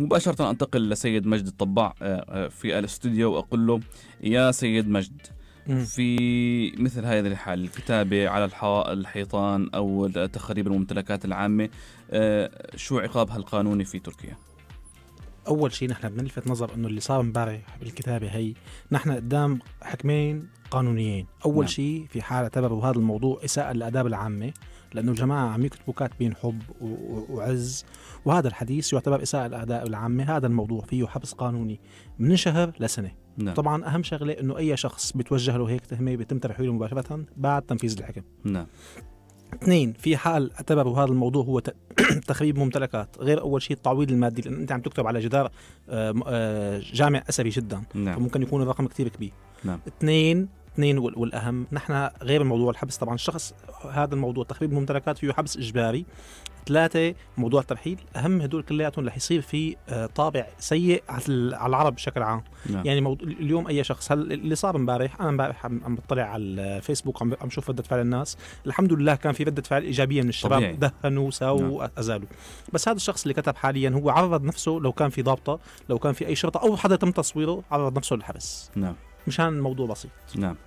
مباشرة أنتقل لسيد مجد الطباع آه، آه، في الاستوديو وأقول له يا سيد مجد في مثل هذه الحال الكتابة على الحيطان أو تخريب الممتلكات العامة آه، شو عقابها القانوني في تركيا؟ أول شيء نحن بنلفت نظر أنه اللي صار امبارح بالكتابة هي نحن قدام حكمين قانونيين أول نعم. شيء في حالة اعتبروا هذا الموضوع إساءة للآداب العامة لأنه الجماعة عم يكتبوا كاتبين حب وعز وهذا الحديث يعتبر إساءة الاداء العامة هذا الموضوع فيه حبس قانوني من شهر لسنة نعم. طبعا أهم شغلة أنه أي شخص بتوجه له هيك تهمة بيتم ترحيله مباشرة بعد تنفيذ الحكم نعم اثنين في حال اعتبروا هذا الموضوع هو تخريب ممتلكات غير اول شيء التعويض المادي لان انت عم تكتب على جدار آه، آه، جامع اسري جدا نعم. فممكن يكون الرقم كثير كبير نعم. اثنين اثنين والاهم نحن غير موضوع الحبس طبعا الشخص هذا الموضوع تخريب الممتلكات فيه حبس اجباري ثلاثة موضوع الترحيل أهم هدول كلياتهم رح يصير في آه، طابع سيء على العرب بشكل عام نعم. يعني موضوع اليوم أي شخص هل اللي صار امبارح أنا امبارح عم بطلع على الفيسبوك عم بشوف ردة فعل الناس الحمد لله كان في ردة فعل إيجابية من الشباب طبيعي. دهنوا ساووا نعم. أزالوا بس هذا الشخص اللي كتب حاليا هو عرض نفسه لو كان في ضابطة لو كان في أي شرطة أو حدا تم تصويره عرض نفسه للحبس نعم مشان الموضوع بسيط نعم